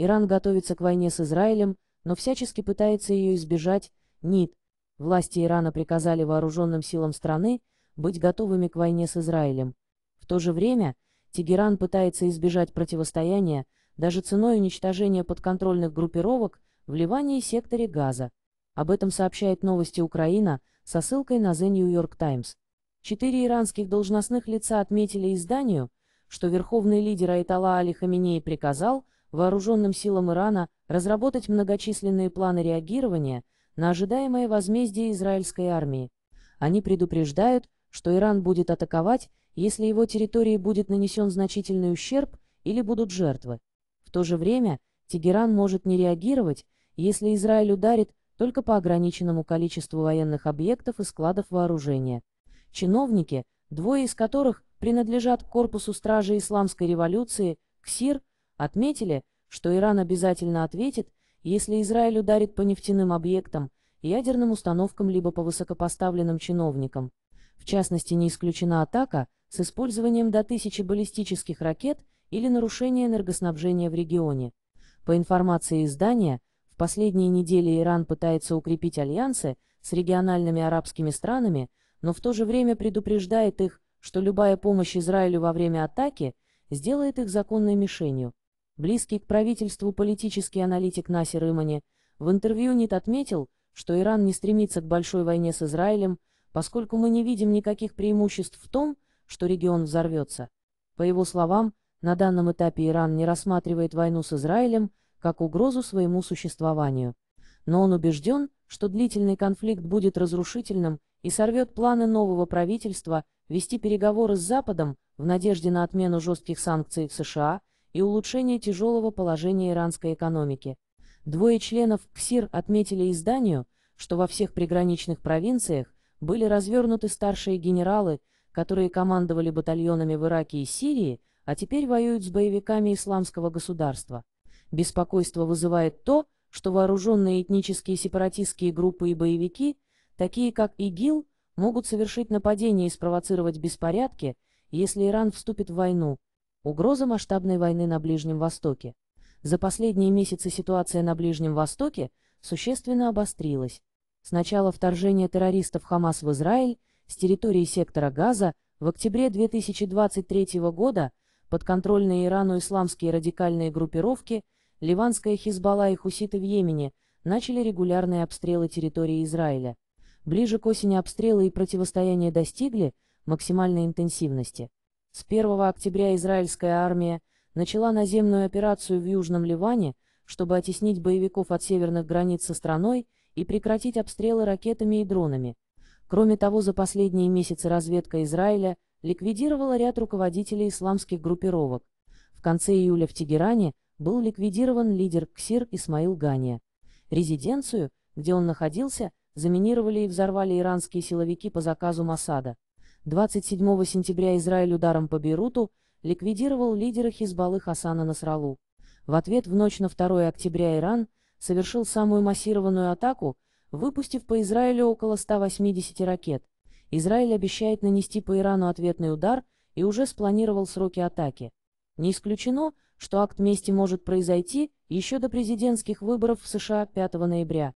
Иран готовится к войне с Израилем, но всячески пытается ее избежать. НИТ. Власти Ирана приказали вооруженным силам страны быть готовыми к войне с Израилем. В то же время Тегеран пытается избежать противостояния даже ценой уничтожения подконтрольных группировок в Ливане и секторе Газа. Об этом сообщает новости Украина со ссылкой на The New York Times. Четыре иранских должностных лица отметили изданию, что верховный лидер Айтала Али Хаменеи приказал – вооруженным силам Ирана разработать многочисленные планы реагирования на ожидаемое возмездие израильской армии. Они предупреждают, что Иран будет атаковать, если его территории будет нанесен значительный ущерб или будут жертвы. В то же время Тегеран может не реагировать, если Израиль ударит только по ограниченному количеству военных объектов и складов вооружения. Чиновники, двое из которых принадлежат к корпусу стражи исламской революции, КСИР, Отметили, что Иран обязательно ответит, если Израиль ударит по нефтяным объектам, ядерным установкам либо по высокопоставленным чиновникам. В частности, не исключена атака с использованием до тысячи баллистических ракет или нарушение энергоснабжения в регионе. По информации издания, в последние недели Иран пытается укрепить альянсы с региональными арабскими странами, но в то же время предупреждает их, что любая помощь Израилю во время атаки сделает их законной мишенью. Близкий к правительству политический аналитик Насер Имани в интервью НИТ отметил, что Иран не стремится к большой войне с Израилем, поскольку мы не видим никаких преимуществ в том, что регион взорвется. По его словам, на данном этапе Иран не рассматривает войну с Израилем как угрозу своему существованию. Но он убежден, что длительный конфликт будет разрушительным и сорвет планы нового правительства вести переговоры с Западом в надежде на отмену жестких санкций в США – и улучшение тяжелого положения иранской экономики. Двое членов КСИР отметили изданию, что во всех приграничных провинциях были развернуты старшие генералы, которые командовали батальонами в Ираке и Сирии, а теперь воюют с боевиками исламского государства. Беспокойство вызывает то, что вооруженные этнические сепаратистские группы и боевики, такие как ИГИЛ, могут совершить нападение и спровоцировать беспорядки, если Иран вступит в войну. Угроза масштабной войны на Ближнем Востоке. За последние месяцы ситуация на Ближнем Востоке существенно обострилась. С начала вторжения террористов Хамас в Израиль с территории сектора Газа в октябре 2023 года подконтрольные Ирану исламские радикальные группировки Ливанская Хизбалла и Хуситы в Йемене начали регулярные обстрелы территории Израиля. Ближе к осени обстрелы и противостояние достигли максимальной интенсивности. С 1 октября израильская армия начала наземную операцию в Южном Ливане, чтобы оттеснить боевиков от северных границ со страной и прекратить обстрелы ракетами и дронами. Кроме того, за последние месяцы разведка Израиля ликвидировала ряд руководителей исламских группировок. В конце июля в Тегеране был ликвидирован лидер КСИР Исмаил Гания. Резиденцию, где он находился, заминировали и взорвали иранские силовики по заказу Масада. 27 сентября Израиль ударом по Бейруту ликвидировал лидера Хизбаллы Хасана Насралу. В ответ в ночь на 2 октября Иран совершил самую массированную атаку, выпустив по Израилю около 180 ракет. Израиль обещает нанести по Ирану ответный удар и уже спланировал сроки атаки. Не исключено, что акт мести может произойти еще до президентских выборов в США 5 ноября.